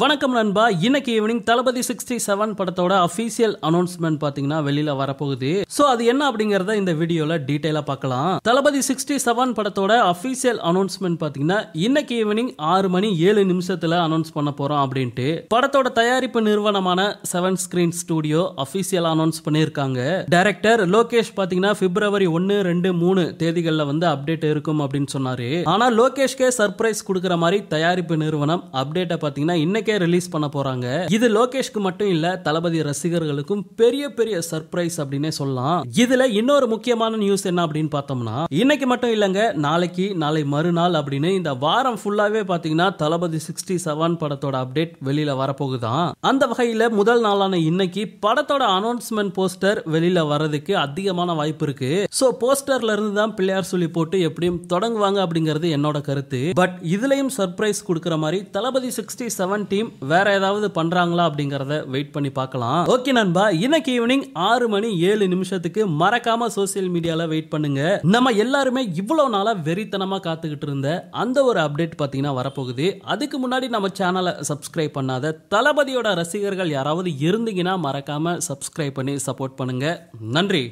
வணக்கம் நண்பா இன்னைக்கு ஈவினிங் தளபதி சிக்ஸ்டி செவன் படத்தோட அஃபீஷியல் அனௌன்ஸ்மெண்ட் பாத்தீங்கன்னா வெளியில வரப்போகுது சோ அது என்ன அப்படிங்கறத இந்த வீடியோல டீடைலா பார்க்கலாம் தளபதி சிக்ஸ்டி செவன் படத்தோட அஃபீஷியல் அனௌன்ஸ்மெண்ட் பாத்தீங்கன்னா இன்னைக்கு ஈவினிங் ஆறு மணி ஏழு நிமிஷத்துல அனௌன்ஸ் பண்ண போறோம் அப்படின்ட்டு படத்தோட தயாரிப்பு நிறுவனமான seven screen studio official announce பண்ணியிருக்காங்க டைரக்டர் லோகேஷ் பாத்தீங்கன்னா பிப்ரவரி ஒன்னு ரெண்டு மூணு தேதிகள்ல வந்து அப்டேட் இருக்கும் அப்படின்னு சொன்னாரு ஆனா லோகேஷ்கே சர்ப்ரைஸ் கொடுக்குற மாதிரி தயாரிப்பு நிறுவனம் அப்டேட்டை பாத்தீங்கன்னா இன்னைக்கு இன்னைக்கே ரிலீஸ் பண்ண போறாங்க இது லோகேஷ்க்கு மட்டும் இல்ல தளபதி ரசிகர்களுக்கும் பெரிய பெரிய சர்ப்ரைஸ் அப்படின்னே சொல்லலாம் இதுல இன்னொரு முக்கியமான நியூஸ் என்ன அப்படின்னு பார்த்தோம்னா இன்னைக்கு மட்டும் இல்லங்க நாளைக்கு நாளை மறுநாள் அப்படின்னு இந்த வாரம் ஃபுல்லாவே பாத்தீங்கன்னா தளபதி சிக்ஸ்டி செவன் படத்தோட அப்டேட் வெளியில வரப்போகுதான் அந்த வகையில முதல் நாளான இன்னைக்கு படத்தோட அனௌன்ஸ்மெண்ட் போஸ்டர் வெளியில வர்றதுக்கு அதிகமான வாய்ப்பு இருக்கு சோ போஸ்டர்ல இருந்து தான் பிள்ளையார் சொல்லி போட்டு எப்படியும் தொடங்குவாங்க அப்படிங்கிறது என்னோட கருத்து பட் இதுலயும் சர்ப்ரைஸ் கொடுக்குற மாதிரி தளபதி சிக்ஸ்டி செவன் டீம் வேற ஏதாவது பண்றாங்களா அப்படிங்கறத வெயிட் பண்ணி பார்க்கலாம் ஓகே நண்பா இன்னைக்கு ஈவினிங் ஆறு மணி ஏழு நிமிஷத்துக்கு மறக்காம சோசியல் மீடியால வெயிட் பண்ணுங்க நம்ம எல்லாருமே இவ்வளவு நாளா வெறித்தனமா காத்துக்கிட்டு இருந்த அந்த ஒரு அப்டேட் பாத்தீங்கன்னா வரப்போகுது அதுக்கு முன்னாடி நம்ம சேனலை சப்ஸ்கிரைப் பண்ணாத தளபதியோட ரசிகர்கள் யாராவது இருந்தீங்கன்னா மறக்காம சப்ஸ்கிரைப் பண்ணி சப்போர்ட் பண்ணுங்க நன்றி